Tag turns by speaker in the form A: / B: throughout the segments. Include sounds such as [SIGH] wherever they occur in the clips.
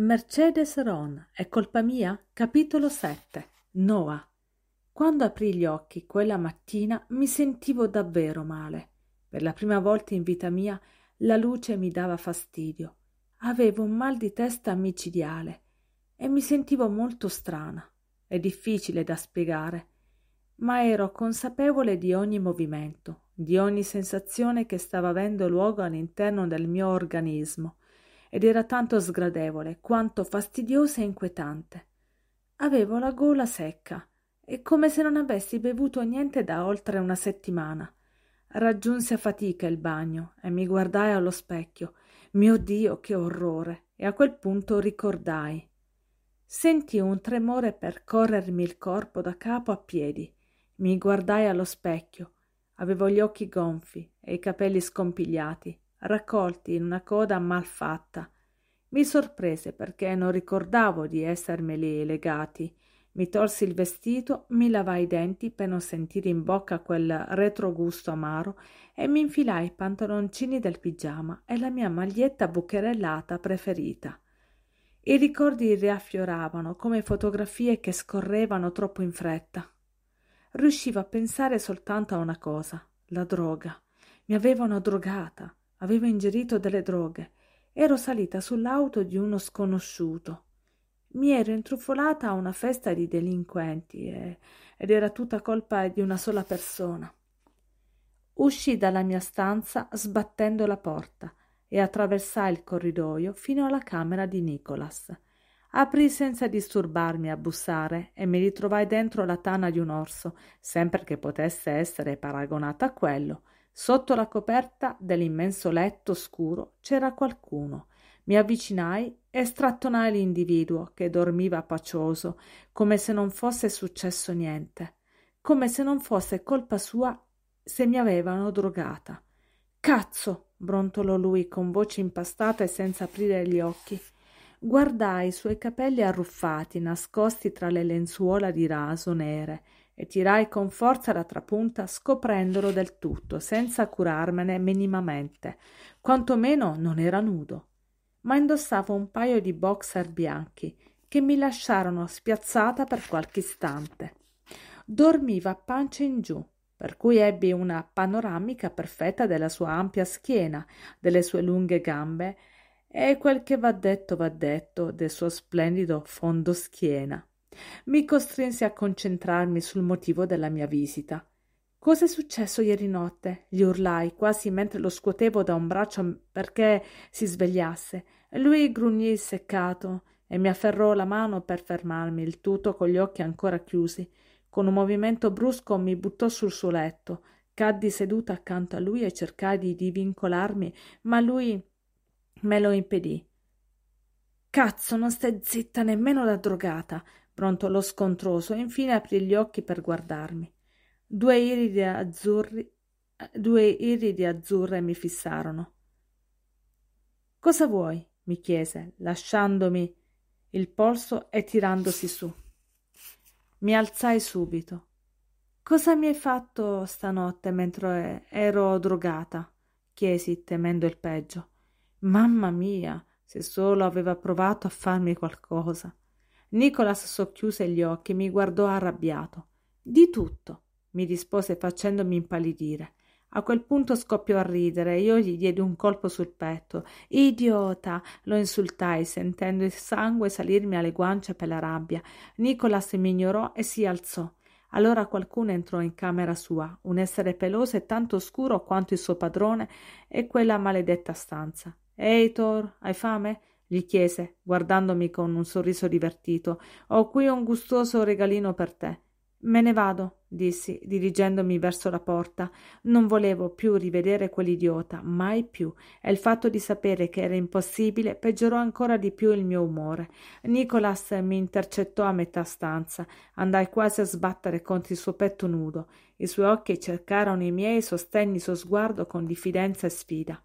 A: Mercedes Ron, è colpa mia? Capitolo 7. Noah. Quando aprì gli occhi quella mattina mi sentivo davvero male. Per la prima volta in vita mia la luce mi dava fastidio. Avevo un mal di testa micidiale e mi sentivo molto strana. È difficile da spiegare, ma ero consapevole di ogni movimento, di ogni sensazione che stava avendo luogo all'interno del mio organismo ed era tanto sgradevole quanto fastidiosa e inquietante. Avevo la gola secca e come se non avessi bevuto niente da oltre una settimana. Raggiunsi a fatica il bagno e mi guardai allo specchio. Mio Dio, che orrore! E a quel punto ricordai. Sentii un tremore percorrermi il corpo da capo a piedi. Mi guardai allo specchio. Avevo gli occhi gonfi e i capelli scompigliati raccolti in una coda malfatta. Mi sorprese perché non ricordavo di essermeli legati. Mi tolsi il vestito, mi lavai i denti per non sentire in bocca quel retrogusto amaro e mi infilai i pantaloncini del pigiama e la mia maglietta bucherellata preferita. I ricordi riaffioravano come fotografie che scorrevano troppo in fretta. Riuscivo a pensare soltanto a una cosa, la droga. Mi avevano drogata. Avevo ingerito delle droghe. Ero salita sull'auto di uno sconosciuto. Mi ero intrufolata a una festa di delinquenti e... ed era tutta colpa di una sola persona. Uscì dalla mia stanza sbattendo la porta e attraversai il corridoio fino alla camera di Nicholas. Aprì senza disturbarmi a bussare e mi ritrovai dentro la tana di un orso, sempre che potesse essere paragonata a quello, Sotto la coperta dell'immenso letto scuro c'era qualcuno. Mi avvicinai e strattonai l'individuo che dormiva pacioso, come se non fosse successo niente, come se non fosse colpa sua se mi avevano drogata. Cazzo! brontolò lui con voce impastata e senza aprire gli occhi. Guardai i suoi capelli arruffati, nascosti tra le lenzuola di raso nere, e tirai con forza la trapunta scoprendolo del tutto, senza curarmene minimamente. Quanto meno non era nudo, ma indossava un paio di boxer bianchi che mi lasciarono spiazzata per qualche istante. Dormiva pancia in giù, per cui ebbi una panoramica perfetta della sua ampia schiena, delle sue lunghe gambe e quel che va detto va detto del suo splendido fondo schiena. Mi costrinse a concentrarmi sul motivo della mia visita. Cos'è successo ieri notte? gli urlai quasi mentre lo scuotevo da un braccio perché si svegliasse. Lui grugnì seccato e mi afferrò la mano per fermarmi, il tutto con gli occhi ancora chiusi. Con un movimento brusco mi buttò sul suo letto. Caddi seduta accanto a lui e cercai di divincolarmi, ma lui me lo impedì. Cazzo, non stai zitta nemmeno da drogata brontolò scontroso e infine aprì gli occhi per guardarmi. Due iridi azzurri, due iridi azzurre mi fissarono. Cosa vuoi? mi chiese, lasciandomi il polso e tirandosi su. Mi alzai subito. Cosa mi hai fatto stanotte mentre ero drogata? chiesi, temendo il peggio. Mamma mia, se solo aveva provato a farmi qualcosa. Nicholas socchiuse gli occhi e mi guardò arrabbiato. Di tutto, mi rispose facendomi impallidire. A quel punto scoppiò a ridere e io gli diedi un colpo sul petto. Idiota! lo insultai, sentendo il sangue salirmi alle guance per la rabbia. Nicholas mi ignorò e si alzò. Allora qualcuno entrò in camera sua, un essere peloso e tanto oscuro quanto il suo padrone e quella maledetta stanza. Eitor, hai fame? gli chiese, guardandomi con un sorriso divertito. Ho qui un gustoso regalino per te. Me ne vado, dissi, dirigendomi verso la porta. Non volevo più rivedere quell'idiota, mai più, e il fatto di sapere che era impossibile peggiorò ancora di più il mio umore. Nicolas mi intercettò a metà stanza. Andai quasi a sbattere contro il suo petto nudo. I suoi occhi cercarono i miei, e sostenni il suo sguardo con diffidenza e sfida.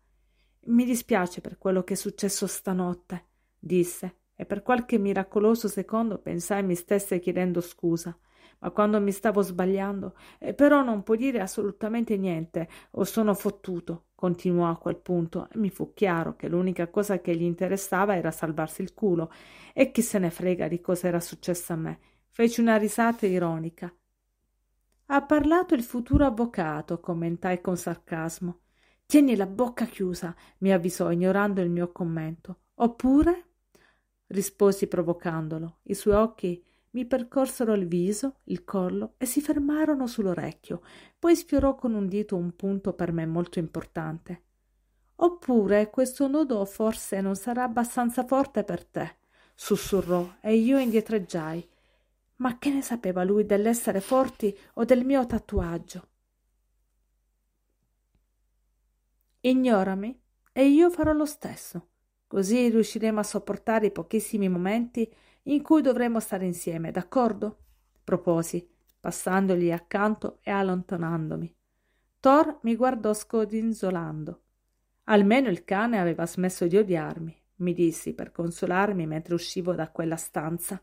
A: Mi dispiace per quello che è successo stanotte, disse, e per qualche miracoloso secondo pensai mi stesse chiedendo scusa. Ma quando mi stavo sbagliando, eh, però non puoi dire assolutamente niente, o sono fottuto, continuò a quel punto, e mi fu chiaro che l'unica cosa che gli interessava era salvarsi il culo, e chi se ne frega di cosa era successo a me. Feci una risata ironica. Ha parlato il futuro avvocato, commentai con sarcasmo. Tieni la bocca chiusa, mi avvisò, ignorando il mio commento. Oppure? risposi provocandolo. I suoi occhi mi percorsero il viso, il collo e si fermarono sull'orecchio. Poi sfiorò con un dito un punto per me molto importante. Oppure questo nodo forse non sarà abbastanza forte per te, sussurrò e io indietreggiai. Ma che ne sapeva lui dell'essere forti o del mio tatuaggio? Ignorami e io farò lo stesso. Così riusciremo a sopportare i pochissimi momenti in cui dovremo stare insieme, d'accordo? Proposi, passandogli accanto e allontanandomi. Thor mi guardò scodinzolando. Almeno il cane aveva smesso di odiarmi, mi dissi per consolarmi mentre uscivo da quella stanza.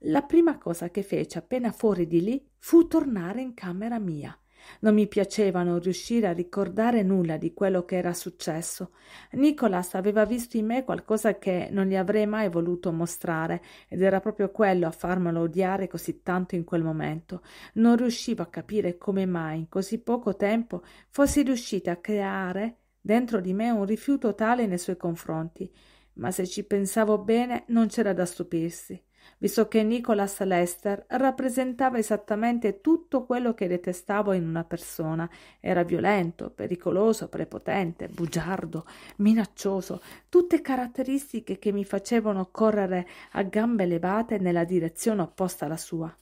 A: La prima cosa che fece appena fuori di lì fu tornare in camera mia non mi piaceva non riuscire a ricordare nulla di quello che era successo. Nicholas aveva visto in me qualcosa che non gli avrei mai voluto mostrare ed era proprio quello a farmelo odiare così tanto in quel momento. Non riuscivo a capire come mai in così poco tempo fossi riuscita a creare dentro di me un rifiuto tale nei suoi confronti. Ma se ci pensavo bene non c'era da stupirsi visto che Nicholas Lester rappresentava esattamente tutto quello che detestavo in una persona. Era violento, pericoloso, prepotente, bugiardo, minaccioso, tutte caratteristiche che mi facevano correre a gambe levate nella direzione opposta alla sua.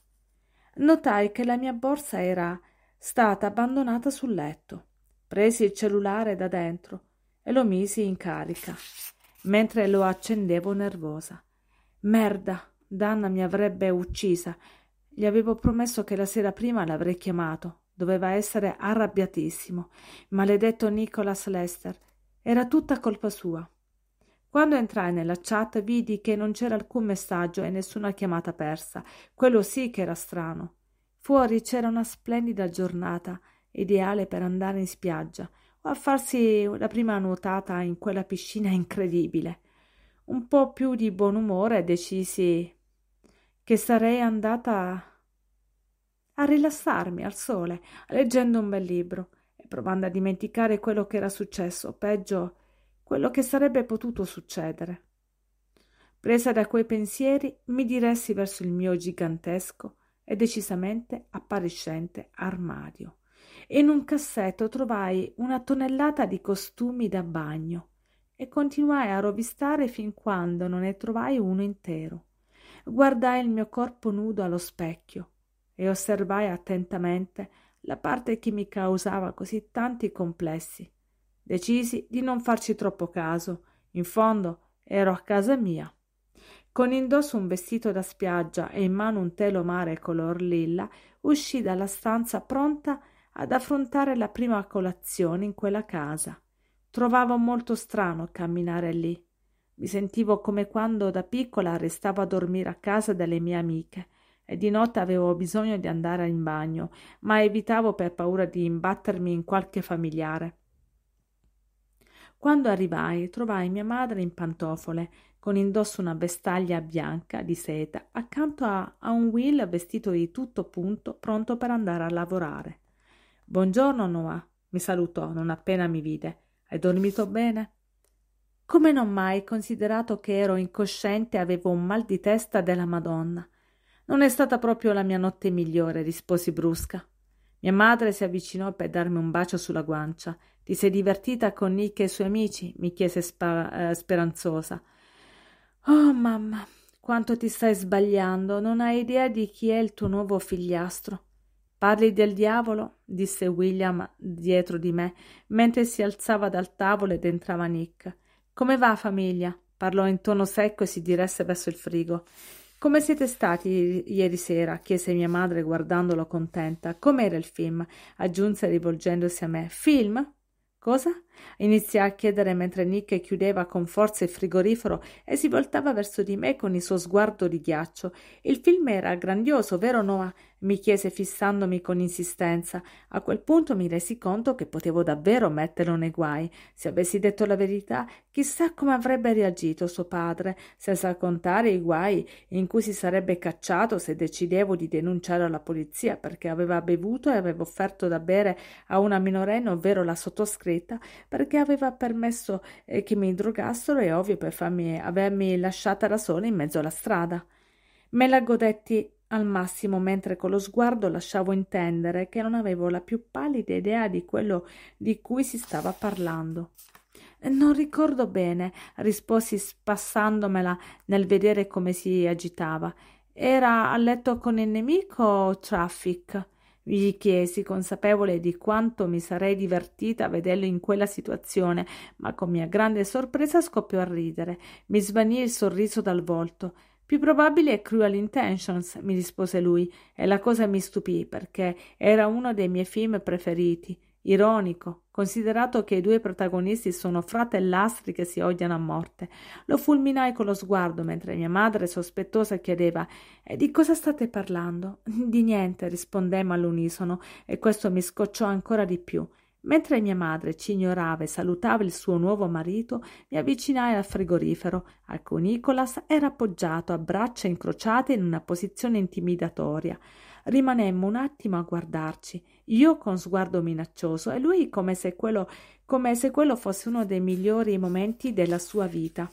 A: Notai che la mia borsa era stata abbandonata sul letto. Presi il cellulare da dentro e lo misi in carica, mentre lo accendevo nervosa. Merda! Danna mi avrebbe uccisa. Gli avevo promesso che la sera prima l'avrei chiamato. Doveva essere arrabbiatissimo. Maledetto Nicholas Lester. Era tutta colpa sua. Quando entrai nella chat vidi che non c'era alcun messaggio e nessuna chiamata persa. Quello sì che era strano. Fuori c'era una splendida giornata, ideale per andare in spiaggia o a farsi la prima nuotata in quella piscina incredibile un po' più di buon umore decisi che sarei andata a rilassarmi al sole, leggendo un bel libro e provando a dimenticare quello che era successo, o peggio, quello che sarebbe potuto succedere. Presa da quei pensieri, mi diressi verso il mio gigantesco e decisamente appariscente armadio. In un cassetto trovai una tonnellata di costumi da bagno e continuai a rovistare fin quando non ne trovai uno intero. Guardai il mio corpo nudo allo specchio e osservai attentamente la parte che mi causava così tanti complessi. Decisi di non farci troppo caso, in fondo ero a casa mia. Con indosso un vestito da spiaggia e in mano un telo mare color lilla, uscì dalla stanza pronta ad affrontare la prima colazione in quella casa. Trovavo molto strano camminare lì. Mi sentivo come quando da piccola restavo a dormire a casa delle mie amiche e di notte avevo bisogno di andare in bagno, ma evitavo per paura di imbattermi in qualche familiare. Quando arrivai, trovai mia madre in pantofole, con indosso una vestaglia bianca di seta, accanto a, a un Will vestito di tutto punto, pronto per andare a lavorare. Buongiorno, Noah, mi salutò non appena mi vide. Hai dormito bene? Come non mai, considerato che ero incosciente, avevo un mal di testa della Madonna. Non è stata proprio la mia notte migliore, risposi brusca. Mia madre si avvicinò per darmi un bacio sulla guancia. Ti sei divertita con Nick e i suoi amici? mi chiese spa- eh, speranzosa. Oh mamma, quanto ti stai sbagliando, non hai idea di chi è il tuo nuovo figliastro. Parli del diavolo? disse William dietro di me, mentre si alzava dal tavolo ed entrava Nick. Come va, famiglia? parlò in tono secco e si diresse verso il frigo. Come siete stati ieri sera? chiese mia madre guardandolo contenta. Com'era il film? aggiunse rivolgendosi a me. Film? Cosa? Iniziai a chiedere mentre Nick chiudeva con forza il frigorifero e si voltava verso di me con il suo sguardo di ghiaccio. Il film era grandioso, vero Noah? mi chiese fissandomi con insistenza. A quel punto mi resi conto che potevo davvero metterlo nei guai. Se avessi detto la verità, chissà come avrebbe reagito suo padre, senza contare i guai in cui si sarebbe cacciato se decidevo di denunciare alla polizia perché aveva bevuto e aveva offerto da bere a una minorenne, ovvero la sottoscritta, perché aveva permesso eh, che mi drogassero e ovvio per farmi, avermi lasciata da sola in mezzo alla strada. Me la godetti al massimo mentre con lo sguardo lasciavo intendere che non avevo la più pallida idea di quello di cui si stava parlando. Non ricordo bene, risposi spassandomela nel vedere come si agitava. Era a letto con il nemico o traffic? Gli chiesi, consapevole di quanto mi sarei divertita a vederlo in quella situazione, ma con mia grande sorpresa scoppiò a ridere. Mi svanì il sorriso dal volto. Più probabile è Cruel Intentions, mi rispose lui, e la cosa mi stupì perché era uno dei miei film preferiti ironico, considerato che i due protagonisti sono fratellastri che si odiano a morte. Lo fulminai con lo sguardo mentre mia madre, sospettosa, chiedeva «E di cosa state parlando?» [LAUGHS] «Di niente», rispondemmo all'unisono e questo mi scocciò ancora di più. Mentre mia madre ci ignorava e salutava il suo nuovo marito, mi avvicinai al frigorifero, al cui Nicolas era appoggiato a braccia incrociate in una posizione intimidatoria. Rimanemmo un attimo a guardarci io con sguardo minaccioso e lui come se quello, come se quello fosse uno dei migliori momenti della sua vita.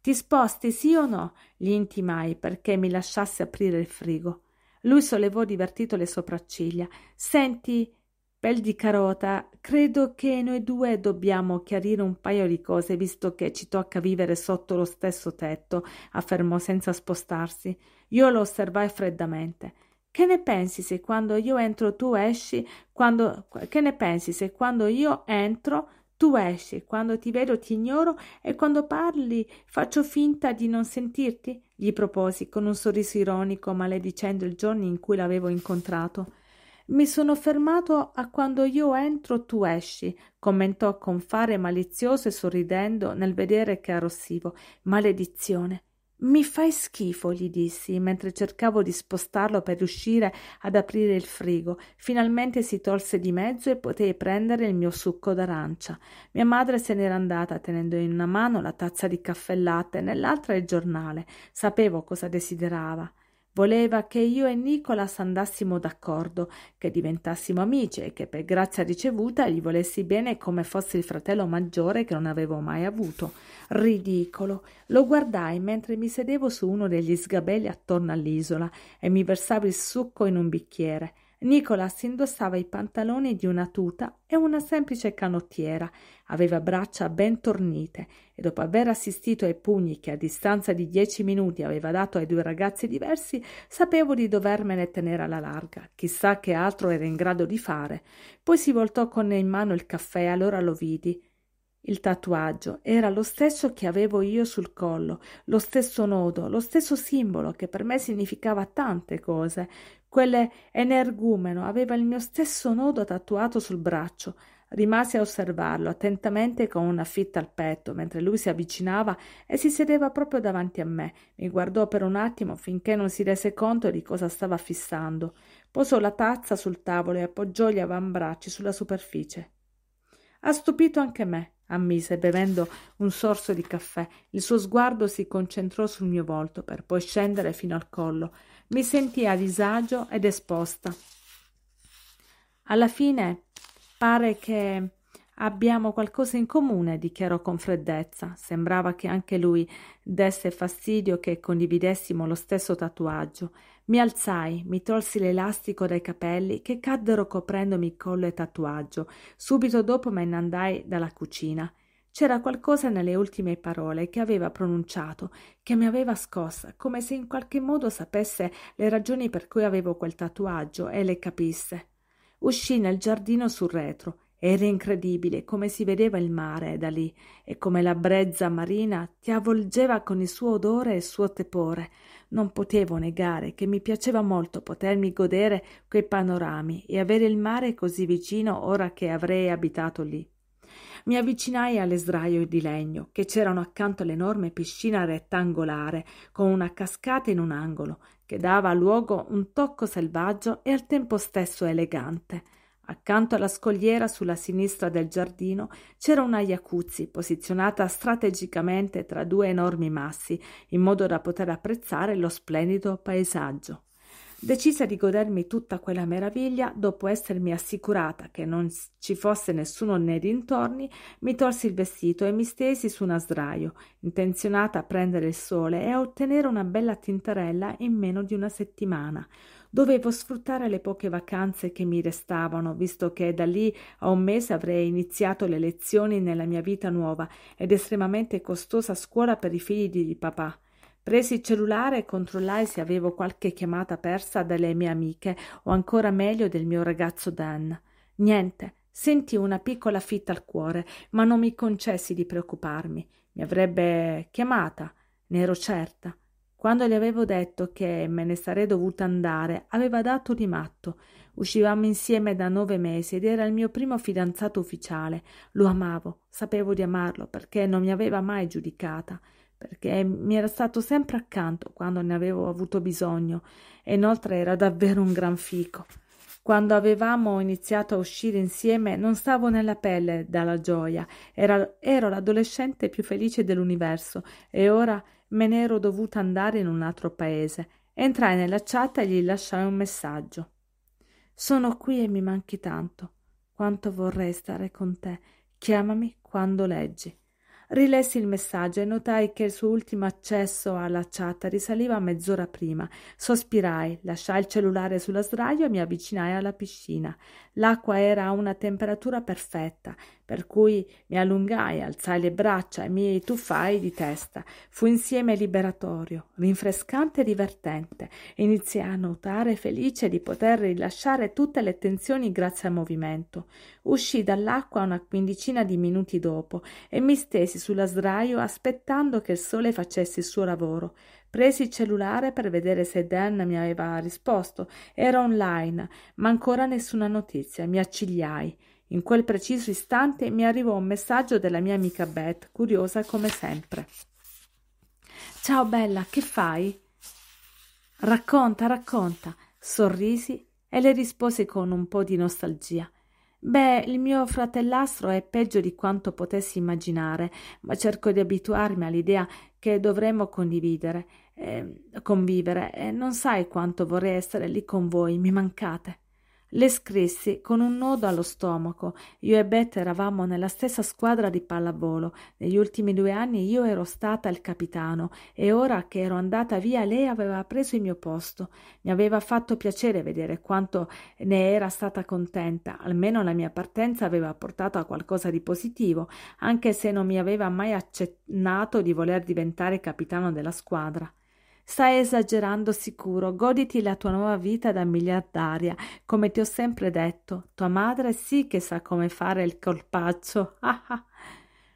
A: Ti sposti sì o no? gli intimai perché mi lasciasse aprire il frigo. Lui sollevò divertito le sopracciglia. Senti, pel di carota, credo che noi due dobbiamo chiarire un paio di cose visto che ci tocca vivere sotto lo stesso tetto, affermò senza spostarsi. Io lo osservai freddamente. Che ne pensi se quando io entro tu esci? Quando... Che ne pensi se quando io entro tu esci? Quando ti vedo ti ignoro e quando parli faccio finta di non sentirti? Gli proposi con un sorriso ironico maledicendo il giorno in cui l'avevo incontrato. Mi sono fermato a quando io entro tu esci, commentò con fare malizioso e sorridendo nel vedere che arrossivo. Maledizione. Mi fai schifo, gli dissi, mentre cercavo di spostarlo per riuscire ad aprire il frigo. Finalmente si tolse di mezzo e potei prendere il mio succo d'arancia. Mia madre se n'era andata tenendo in una mano la tazza di caffè latte, nell'altra il giornale. Sapevo cosa desiderava. Voleva che io e Nicolas andassimo d'accordo, che diventassimo amici e che per grazia ricevuta gli volessi bene come fosse il fratello maggiore che non avevo mai avuto. Ridicolo. Lo guardai mentre mi sedevo su uno degli sgabelli attorno all'isola e mi versavo il succo in un bicchiere. Nicolas indossava i pantaloni di una tuta e una semplice canottiera, aveva braccia ben tornite e dopo aver assistito ai pugni che a distanza di dieci minuti aveva dato ai due ragazzi diversi, sapevo di dovermene tenere alla larga, chissà che altro era in grado di fare. Poi si voltò con in mano il caffè, e allora lo vidi. Il tatuaggio era lo stesso che avevo io sul collo, lo stesso nodo, lo stesso simbolo che per me significava tante cose. Quelle energumeno aveva il mio stesso nodo tatuato sul braccio. Rimasi a osservarlo attentamente con una fitta al petto mentre lui si avvicinava e si sedeva proprio davanti a me. Mi guardò per un attimo finché non si rese conto di cosa stava fissando. Posò la tazza sul tavolo e appoggiò gli avambracci sulla superficie. Ha stupito anche me ammise bevendo un sorso di caffè. Il suo sguardo si concentrò sul mio volto per poi scendere fino al collo. Mi sentii a disagio ed esposta. Alla fine pare che Abbiamo qualcosa in comune, dichiarò con freddezza. Sembrava che anche lui desse fastidio che condividessimo lo stesso tatuaggio. Mi alzai, mi tolsi l'elastico dai capelli che caddero coprendomi collo e tatuaggio. Subito dopo me ne andai dalla cucina. C'era qualcosa nelle ultime parole che aveva pronunciato, che mi aveva scossa, come se in qualche modo sapesse le ragioni per cui avevo quel tatuaggio e le capisse. Uscì nel giardino sul retro era incredibile come si vedeva il mare da lì e come la brezza marina ti avvolgeva con il suo odore e il suo tepore. Non potevo negare che mi piaceva molto potermi godere quei panorami e avere il mare così vicino ora che avrei abitato lì. Mi avvicinai all'esdraio di legno che c'erano accanto all'enorme piscina rettangolare con una cascata in un angolo che dava luogo un tocco selvaggio e al tempo stesso elegante. Accanto alla scogliera sulla sinistra del giardino c'era una jacuzzi posizionata strategicamente tra due enormi massi in modo da poter apprezzare lo splendido paesaggio. Decisa di godermi tutta quella meraviglia, dopo essermi assicurata che non ci fosse nessuno nei dintorni, mi tolsi il vestito e mi stesi su una sdraio, intenzionata a prendere il sole e a ottenere una bella tinterella in meno di una settimana. Dovevo sfruttare le poche vacanze che mi restavano, visto che da lì a un mese avrei iniziato le lezioni nella mia vita nuova ed estremamente costosa scuola per i figli di papà. Presi il cellulare e controllai se avevo qualche chiamata persa dalle mie amiche o ancora meglio del mio ragazzo Dan. Niente. Sentii una piccola fitta al cuore, ma non mi concessi di preoccuparmi. Mi avrebbe chiamata, ne ero certa. Quando le avevo detto che me ne sarei dovuta andare, aveva dato di matto. Uscivamo insieme da nove mesi ed era il mio primo fidanzato ufficiale. Lo amavo, sapevo di amarlo perché non mi aveva mai giudicata, perché mi era stato sempre accanto quando ne avevo avuto bisogno e inoltre era davvero un gran fico. Quando avevamo iniziato a uscire insieme non stavo nella pelle dalla gioia, era, ero l'adolescente più felice dell'universo e ora me ne ero dovuta andare in un altro paese. Entrai nella chat e gli lasciai un messaggio. Sono qui e mi manchi tanto. Quanto vorrei stare con te. Chiamami quando leggi. Rilessi il messaggio e notai che il suo ultimo accesso alla chat risaliva mezz'ora prima. Sospirai, lasciai il cellulare sulla sdraio e mi avvicinai alla piscina. L'acqua era a una temperatura perfetta, per cui mi allungai, alzai le braccia e mi tuffai di testa. Fu insieme liberatorio, rinfrescante e divertente. Iniziai a nuotare felice di poter rilasciare tutte le tensioni grazie al movimento. Uscii dall'acqua una quindicina di minuti dopo e mi stesi sulla sdraio aspettando che il sole facesse il suo lavoro. Presi il cellulare per vedere se Dan mi aveva risposto. Era online, ma ancora nessuna notizia. Mi accigliai. In quel preciso istante mi arrivò un messaggio della mia amica Beth, curiosa come sempre. Ciao bella, che fai? Racconta, racconta. Sorrisi e le rispose con un po' di nostalgia. Beh, il mio fratellastro è peggio di quanto potessi immaginare, ma cerco di abituarmi all'idea che dovremmo condividere, eh, convivere, e non sai quanto vorrei essere lì con voi, mi mancate. Le scrissi con un nodo allo stomaco. Io e Beth eravamo nella stessa squadra di pallavolo. Negli ultimi due anni io ero stata il capitano e ora che ero andata via lei aveva preso il mio posto. Mi aveva fatto piacere vedere quanto ne era stata contenta. Almeno la mia partenza aveva portato a qualcosa di positivo, anche se non mi aveva mai accennato di voler diventare capitano della squadra. Stai esagerando sicuro, goditi la tua nuova vita da miliardaria. Come ti ho sempre detto, tua madre sì che sa come fare il colpaccio. [LAUGHS] Ah, ah.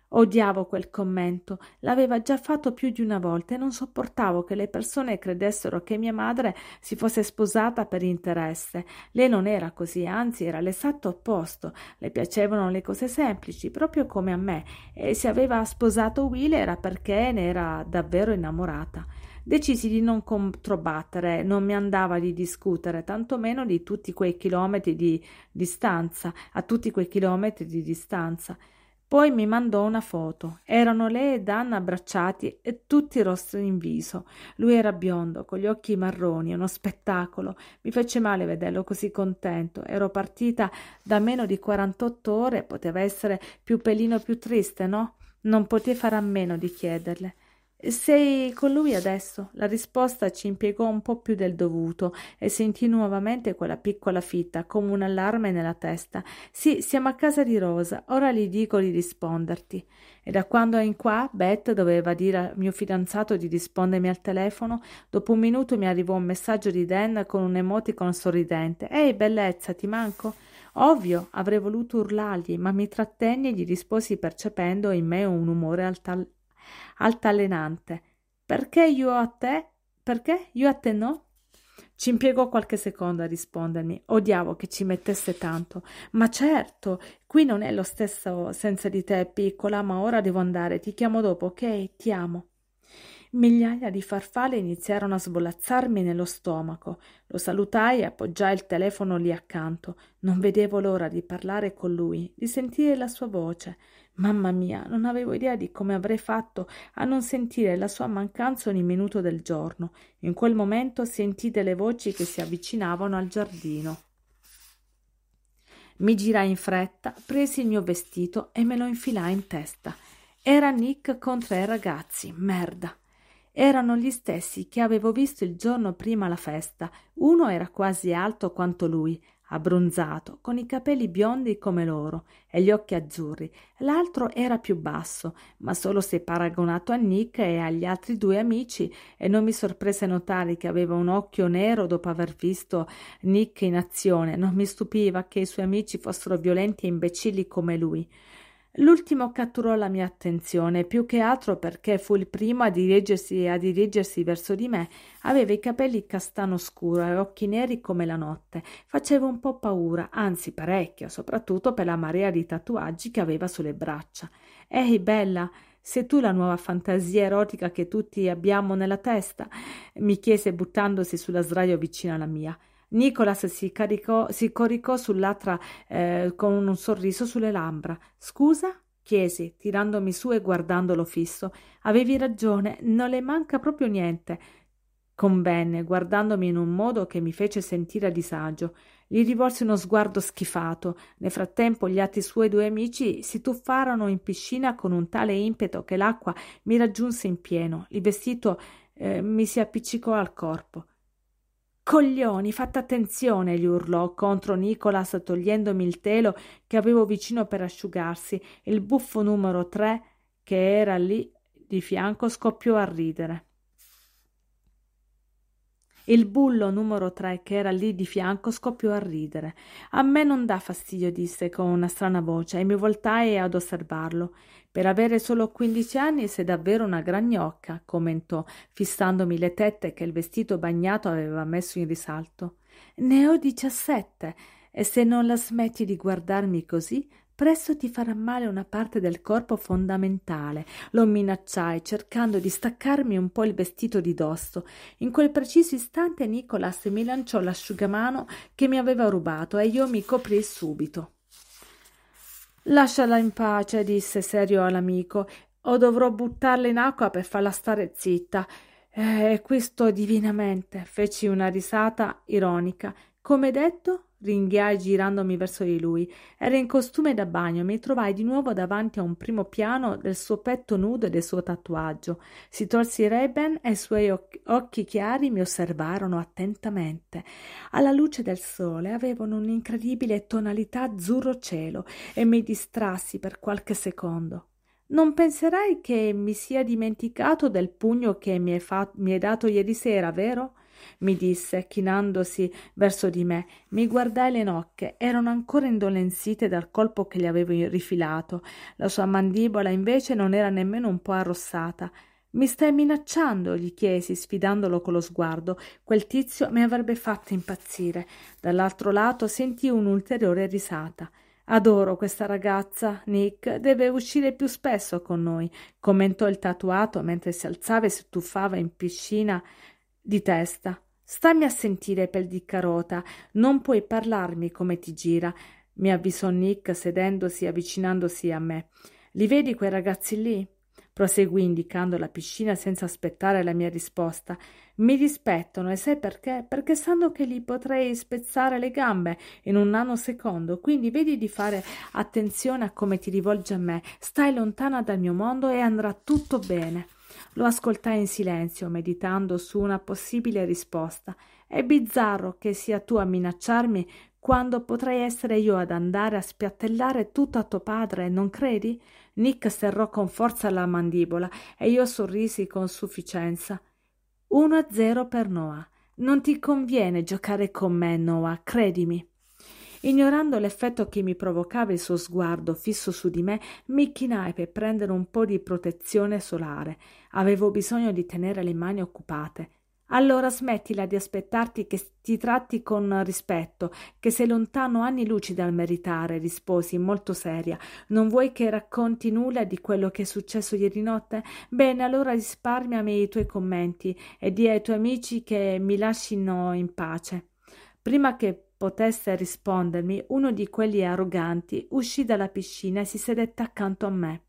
A: Odiavo quel commento, l'aveva già fatto più di una volta e non sopportavo che le persone credessero che mia madre si fosse sposata per interesse. Lei non era così, anzi era l'esatto opposto. Le piacevano le cose semplici, proprio come a me, e se aveva sposato Will era perché ne era davvero innamorata decisi di non controbattere, non mi andava di discutere, tantomeno di tutti quei chilometri di distanza, a tutti quei chilometri di distanza. Poi mi mandò una foto. Erano lei e Anna abbracciati e tutti rossi in viso. Lui era biondo, con gli occhi marroni, uno spettacolo. Mi fece male vederlo così contento. Ero partita da meno di 48 ore, poteva essere più pelino più triste, no? Non potei fare a meno di chiederle. Sei con lui adesso? La risposta ci impiegò un po più del dovuto e sentì nuovamente quella piccola fitta, come un allarme nella testa. Sì, siamo a casa di Rosa, ora gli dico di risponderti. E da quando in qua Beth doveva dire al mio fidanzato di rispondermi al telefono, dopo un minuto mi arrivò un messaggio di Dan con un emoticon sorridente. Ehi, bellezza, ti manco? Ovvio, avrei voluto urlargli, ma mi trattenni e gli risposi percependo in me un umore altal- altalenante. Perché io a te? Perché io a te no? Ci impiegò qualche secondo a rispondermi. Odiavo che ci mettesse tanto. Ma certo, qui non è lo stesso senza di te, piccola, ma ora devo andare. Ti chiamo dopo, ok? Ti amo. Migliaia di farfalle iniziarono a svolazzarmi nello stomaco. Lo salutai e appoggiai il telefono lì accanto. Non vedevo l'ora di parlare con lui, di sentire la sua voce. Mamma mia, non avevo idea di come avrei fatto a non sentire la sua mancanza ogni minuto del giorno. In quel momento sentì delle voci che si avvicinavano al giardino. Mi girai in fretta, presi il mio vestito e me lo infilai in testa. Era Nick con tre ragazzi, merda. Erano gli stessi che avevo visto il giorno prima alla festa. Uno era quasi alto quanto lui, abbronzato, con i capelli biondi come l'oro e gli occhi azzurri. L'altro era più basso, ma solo se paragonato a Nick e agli altri due amici, e non mi sorprese notare che aveva un occhio nero dopo aver visto Nick in azione. Non mi stupiva che i suoi amici fossero violenti e imbecilli come lui. L'ultimo catturò la mia attenzione, più che altro perché fu il primo a dirigersi, a dirigersi verso di me. Aveva i capelli castano scuro e occhi neri come la notte. Faceva un po' paura, anzi parecchio, soprattutto per la marea di tatuaggi che aveva sulle braccia. Ehi, bella, sei tu la nuova fantasia erotica che tutti abbiamo nella testa? mi chiese buttandosi sulla sdraio vicino alla mia. Nicolas si, caricò, si coricò sull'altra eh, con un sorriso sulle labbra. Scusa? chiesi, tirandomi su e guardandolo fisso. Avevi ragione, non le manca proprio niente. Convenne, guardandomi in un modo che mi fece sentire a disagio. Gli rivolsi uno sguardo schifato. Nel frattempo gli altri suoi due amici si tuffarono in piscina con un tale impeto che l'acqua mi raggiunse in pieno. Il vestito eh, mi si appiccicò al corpo. Coglioni, fate attenzione, gli urlò contro Nicolas togliendomi il telo che avevo vicino per asciugarsi. Il buffo numero tre, che era lì di fianco, scoppiò a ridere. Il bullo numero tre, che era lì di fianco, scoppiò a ridere. A me non dà fastidio, disse con una strana voce, e mi voltai ad osservarlo. Per avere solo quindici anni sei davvero una gran gnocca, commentò, fissandomi le tette che il vestito bagnato aveva messo in risalto. Ne ho diciassette e se non la smetti di guardarmi così, presto ti farà male una parte del corpo fondamentale. Lo minacciai, cercando di staccarmi un po' il vestito di dosso. In quel preciso istante Nicolas mi lanciò l'asciugamano che mi aveva rubato e io mi coprii subito. Lasciala in pace, disse serio all'amico, o dovrò buttarla in acqua per farla stare zitta. Eh, e eh, questo divinamente, feci una risata ironica. Come detto? ringhiai girandomi verso di lui. Era in costume da bagno e mi trovai di nuovo davanti a un primo piano del suo petto nudo e del suo tatuaggio. Si torse Reben e i suoi occhi chiari mi osservarono attentamente. Alla luce del sole avevano un'incredibile tonalità azzurro cielo e mi distrassi per qualche secondo. Non penserai che mi sia dimenticato del pugno che mi hai, fa- mi hai dato ieri sera, vero? mi disse chinandosi verso di me mi guardai le nocche erano ancora indolenzite dal colpo che gli avevo rifilato la sua mandibola invece non era nemmeno un po arrossata mi stai minacciando? gli chiesi, sfidandolo con lo sguardo. Quel tizio mi avrebbe fatto impazzire. Dall'altro lato sentii un'ulteriore risata. Adoro questa ragazza, Nick, deve uscire più spesso con noi, commentò il tatuato mentre si alzava e si tuffava in piscina di testa stammi a sentire pel di carota non puoi parlarmi come ti gira mi avvisò nick sedendosi e avvicinandosi a me li vedi quei ragazzi lì proseguì indicando la piscina senza aspettare la mia risposta. Mi rispettano e sai perché? Perché sanno che gli potrei spezzare le gambe in un nanosecondo, quindi vedi di fare attenzione a come ti rivolgi a me. Stai lontana dal mio mondo e andrà tutto bene. Lo ascoltai in silenzio, meditando su una possibile risposta. È bizzarro che sia tu a minacciarmi quando potrei essere io ad andare a spiattellare tutto a tuo padre, non credi? Nick serrò con forza la mandibola e io sorrisi con sufficienza. Uno a zero per Noah. Non ti conviene giocare con me, Noah, credimi ignorando l'effetto che mi provocava il suo sguardo fisso su di me mi chinai per prendere un po di protezione solare avevo bisogno di tenere le mani occupate allora smettila di aspettarti che ti tratti con rispetto, che sei lontano anni luci dal meritare, risposi molto seria. Non vuoi che racconti nulla di quello che è successo ieri notte? Bene, allora risparmiami i tuoi commenti e di ai tuoi amici che mi lascino in pace. Prima che potesse rispondermi, uno di quelli arroganti uscì dalla piscina e si sedette accanto a me.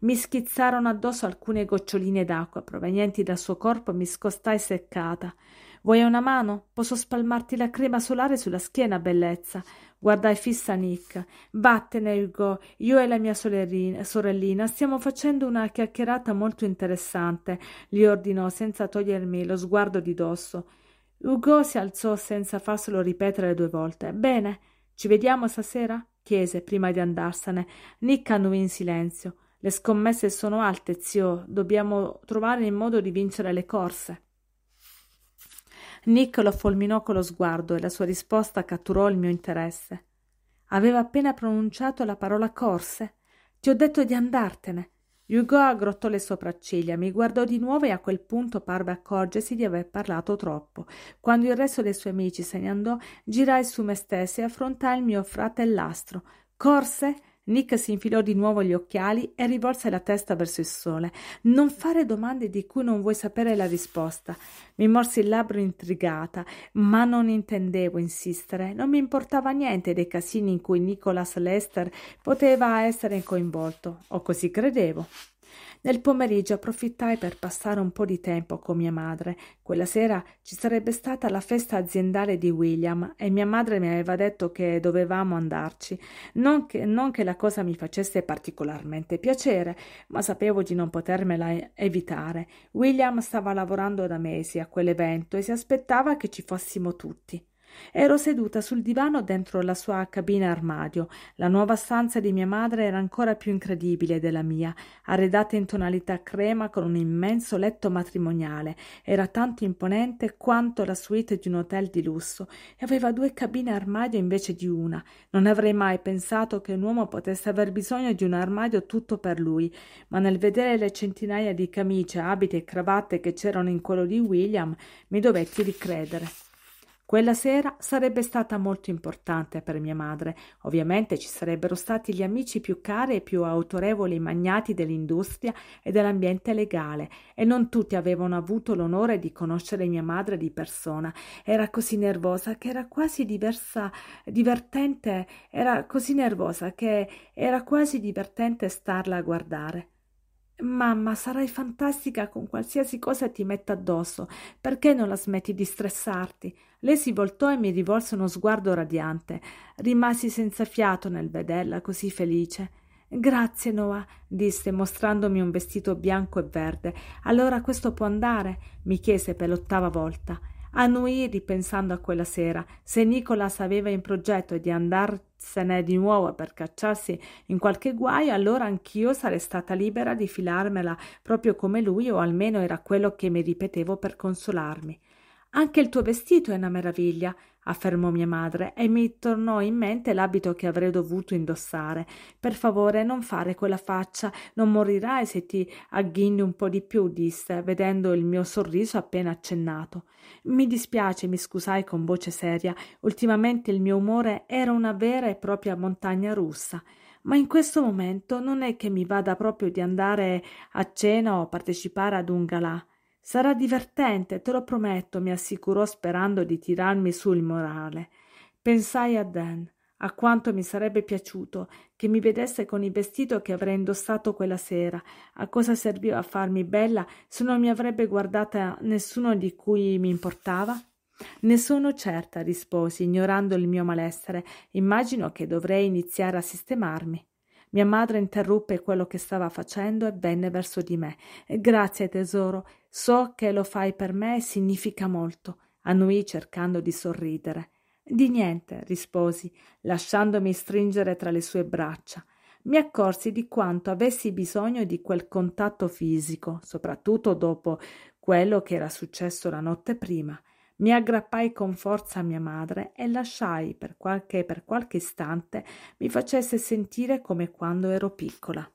A: Mi schizzarono addosso alcune goccioline d'acqua provenienti dal suo corpo e mi scostai seccata. Vuoi una mano? Posso spalmarti la crema solare sulla schiena, bellezza. Guardai fissa Nick. Vattene, Hugo. Io e la mia sorellina stiamo facendo una chiacchierata molto interessante, gli ordinò senza togliermi lo sguardo di dosso. Ugo si alzò senza farselo ripetere due volte. Bene, ci vediamo stasera? chiese prima di andarsene. Nick annuì in silenzio. Le scommesse sono alte, zio. Dobbiamo trovare il modo di vincere le corse. Nick lo fulminò con lo sguardo e la sua risposta catturò il mio interesse. Aveva appena pronunciato la parola corse. Ti ho detto di andartene. Hugo aggrottò le sopracciglia, mi guardò di nuovo e a quel punto parve accorgersi di aver parlato troppo. Quando il resto dei suoi amici se ne andò, girai su me stessa e affrontai il mio fratellastro. Corse? Nick si infilò di nuovo gli occhiali e rivolse la testa verso il sole. Non fare domande di cui non vuoi sapere la risposta. Mi morsi il labbro intrigata, ma non intendevo insistere. Non mi importava niente dei casini in cui Nicholas Lester poteva essere coinvolto, o così credevo. Nel pomeriggio approfittai per passare un po' di tempo con mia madre. Quella sera ci sarebbe stata la festa aziendale di William e mia madre mi aveva detto che dovevamo andarci. Non che, non che la cosa mi facesse particolarmente piacere, ma sapevo di non potermela evitare. William stava lavorando da mesi a quell'evento e si aspettava che ci fossimo tutti. Ero seduta sul divano dentro la sua cabina armadio. La nuova stanza di mia madre era ancora più incredibile della mia, arredata in tonalità crema con un immenso letto matrimoniale. Era tanto imponente quanto la suite di un hotel di lusso e aveva due cabine armadio invece di una. Non avrei mai pensato che un uomo potesse aver bisogno di un armadio tutto per lui, ma nel vedere le centinaia di camicie, abiti e cravatte che c'erano in quello di William, mi dovetti ricredere. Quella sera sarebbe stata molto importante per mia madre. Ovviamente ci sarebbero stati gli amici più cari e più autorevoli magnati dell'industria e dell'ambiente legale, e non tutti avevano avuto l'onore di conoscere mia madre di persona. Era così nervosa che era quasi diversa, divertente, era così nervosa che era quasi divertente starla a guardare. Mamma, sarai fantastica con qualsiasi cosa ti metta addosso. Perché non la smetti di stressarti? Lei si voltò e mi rivolse uno sguardo radiante. Rimasi senza fiato nel vederla così felice. Grazie, Noah, disse, mostrandomi un vestito bianco e verde. Allora questo può andare? mi chiese per l'ottava volta. Annui, ripensando a quella sera, se Nicolas aveva in progetto di andarsene di nuovo per cacciarsi in qualche guaio, allora anch'io sarei stata libera di filarmela proprio come lui, o almeno era quello che mi ripetevo per consolarmi. Anche il tuo vestito è una meraviglia, affermò mia madre, e mi tornò in mente l'abito che avrei dovuto indossare. Per favore, non fare quella faccia, non morirai se ti agghigni un po' di più, disse, vedendo il mio sorriso appena accennato. Mi dispiace, mi scusai con voce seria. Ultimamente il mio umore era una vera e propria montagna russa. Ma in questo momento non è che mi vada proprio di andare a cena o partecipare ad un galà. Sarà divertente, te lo prometto, mi assicurò sperando di tirarmi sul morale. Pensai a Dan a quanto mi sarebbe piaciuto che mi vedesse con il vestito che avrei indossato quella sera. A cosa serviva farmi bella se non mi avrebbe guardata nessuno di cui mi importava? Ne sono certa, risposi, ignorando il mio malessere. Immagino che dovrei iniziare a sistemarmi. Mia madre interruppe quello che stava facendo e venne verso di me. Grazie, tesoro. So che lo fai per me e significa molto, annui cercando di sorridere. Di niente, risposi, lasciandomi stringere tra le sue braccia. Mi accorsi di quanto avessi bisogno di quel contatto fisico, soprattutto dopo quello che era successo la notte prima. Mi aggrappai con forza a mia madre e lasciai per qualche, per qualche istante mi facesse sentire come quando ero piccola.